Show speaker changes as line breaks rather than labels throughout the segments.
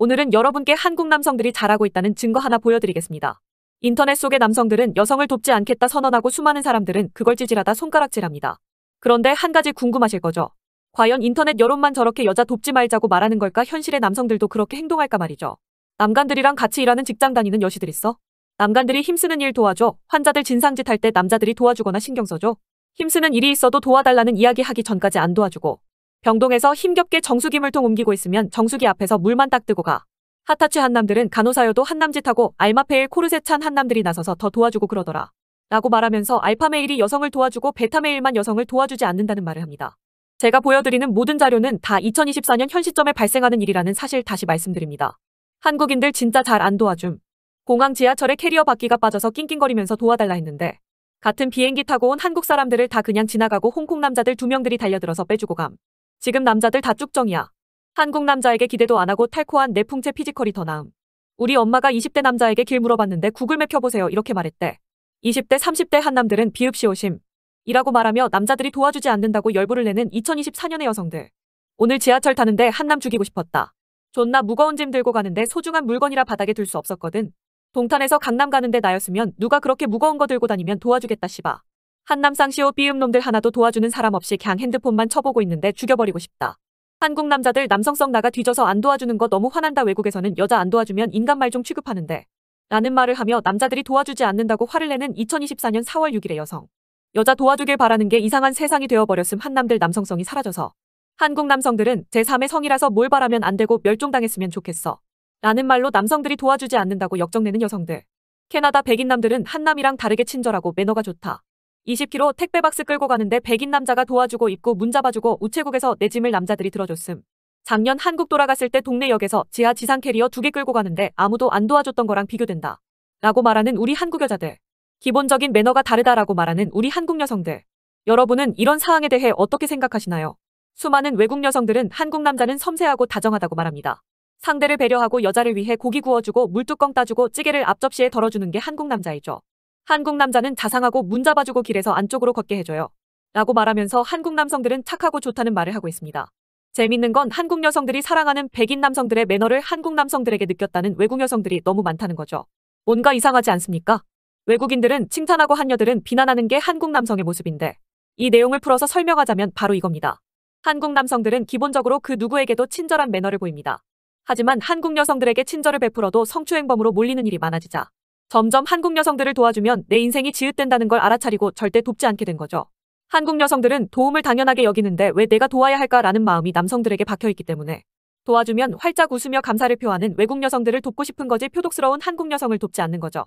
오늘은 여러분께 한국 남성들이 잘하고 있다는 증거 하나 보여드리겠습니다. 인터넷 속의 남성들은 여성을 돕지 않겠다 선언하고 수많은 사람들은 그걸 찌질하다 손가락질합니다. 그런데 한 가지 궁금하실 거죠. 과연 인터넷 여론만 저렇게 여자 돕지 말자고 말하는 걸까 현실의 남성들도 그렇게 행동할까 말이죠. 남간들이랑 같이 일하는 직장 다니는 여시들 있어? 남간들이 힘쓰는 일 도와줘. 환자들 진상짓 할 때 남자들이 도와주거나 신경 써줘. 힘쓰는 일이 있어도 도와달라는 이야기 하기 전까지 안 도와주고 병동에서 힘겹게 정수기 물통 옮기고 있으면 정수기 앞에서 물만 딱 뜨고 가. 하타치 한남들은 간호사여도 한남짓하고 알마페일 코르세 찬 한남들이 나서서 더 도와주고 그러더라. 라고 말하면서 알파메일이 여성을 도와주고 베타메일만 여성을 도와주지 않는다는 말을 합니다. 제가 보여드리는 모든 자료는 다 2024년 현 시점에 발생하는 일이라는 사실 다시 말씀드립니다. 한국인들 진짜 잘 안 도와줌. 공항 지하철에 캐리어 바퀴가 빠져서 낑낑거리면서 도와달라 했는데 같은 비행기 타고 온 한국 사람들을 다 그냥 지나가고 홍콩 남자들 두 명들이 달려들어서 빼주고 감. 지금 남자들 다 쭉정이야. 한국 남자에게 기대도 안 하고 탈코한 내 풍채 피지컬이 더 나음. 우리 엄마가 20대 남자에게 길 물어봤는데 구글맵 켜보세요 이렇게 말했대. 20대 30대 한남들은 비읍시오심. 이라고 말하며 남자들이 도와주지 않는다고 열불을 내는 2024년의 여성들. 오늘 지하철 타는데 한남 죽이고 싶었다. 존나 무거운 짐 들고 가는데 소중한 물건이라 바닥에 둘 수 없었거든. 동탄에서 강남 가는데 나였으면 누가 그렇게 무거운 거 들고 다니면 도와주겠다 씨바. 한남상시오 삐음놈들 하나도 도와주는 사람 없이 그냥 핸드폰만 쳐보고 있는데 죽여버리고 싶다. 한국 남자들 남성성 나가 뒤져서 안 도와주는 거 너무 화난다 외국에서는 여자 안 도와주면 인간말종 취급하는데 라는 말을 하며 남자들이 도와주지 않는다고 화를 내는 2024년 4월 6일의 여성. 여자 도와주길 바라는 게 이상한 세상이 되어버렸음 한남들 남성성이 사라져서 한국 남성들은 제3의 성이라서 뭘 바라면 안 되고 멸종당했으면 좋겠어. 라는 말로 남성들이 도와주지 않는다고 역정내는 여성들. 캐나다 백인남들은 한남이랑 다르게 친절하고 매너가 좋다. 20kg 택배 박스 끌고 가는데 백인 남자가 도와주고 입고 문 잡아주고 우체국에서 내 짐을 남자들이 들어줬음. 작년 한국 돌아갔을 때 동네 역에서 지하 지상 캐리어 두 개 끌고 가는데 아무도 안 도와줬던 거랑 비교된다. 라고 말하는 우리 한국 여자들. 기본적인 매너가 다르다라고 말하는 우리 한국 여성들. 여러분은 이런 사항에 대해 어떻게 생각하시나요? 수많은 외국 여성들은 한국 남자는 섬세하고 다정하다고 말합니다. 상대를 배려하고 여자를 위해 고기 구워주고 물뚜껑 따주고 찌개를 앞접시에 덜어주는 게 한국 남자이죠. 한국 남자는 자상하고 문 잡아주고 길에서 안쪽으로 걷게 해줘요. 라고 말하면서 한국 남성들은 착하고 좋다는 말을 하고 있습니다. 재밌는 건 한국 여성들이 사랑하는 백인 남성들의 매너를 한국 남성들에게 느꼈다는 외국 여성들이 너무 많다는 거죠. 뭔가 이상하지 않습니까? 외국인들은 칭찬하고 한녀들은 비난하는 게 한국 남성의 모습인데 이 내용을 풀어서 설명하자면 바로 이겁니다. 한국 남성들은 기본적으로 그 누구에게도 친절한 매너를 보입니다. 하지만 한국 여성들에게 친절을 베풀어도 성추행범으로 몰리는 일이 많아지자 점점 한국 여성들을 도와주면 내 인생이 지읒된다는 걸 알아차리고 절대 돕지 않게 된 거죠. 한국 여성들은 도움을 당연하게 여기는데 왜 내가 도와야 할까라는 마음이 남성들에게 박혀있기 때문에 도와주면 활짝 웃으며 감사를 표하는 외국 여성들을 돕고 싶은 거지 표독스러운 한국 여성을 돕지 않는 거죠.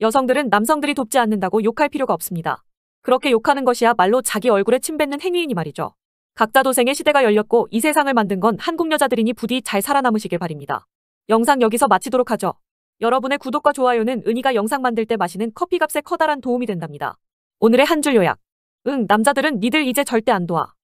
여성들은 남성들이 돕지 않는다고 욕할 필요가 없습니다. 그렇게 욕하는 것이야말로 자기 얼굴에 침 뱉는 행위이니 말이죠. 각자 도생의 시대가 열렸고 이 세상을 만든 건 한국 여자들이니 부디 잘 살아남으시길 바랍니다 영상 여기서 마치도록 하죠. 여러분의 구독과 좋아요는 은희가 영상 만들 때 마시는 커피 값에 커다란 도움이 된답니다. 오늘의 한 줄 요약. 응, 남자들은 니들 이제 절대 안 도와.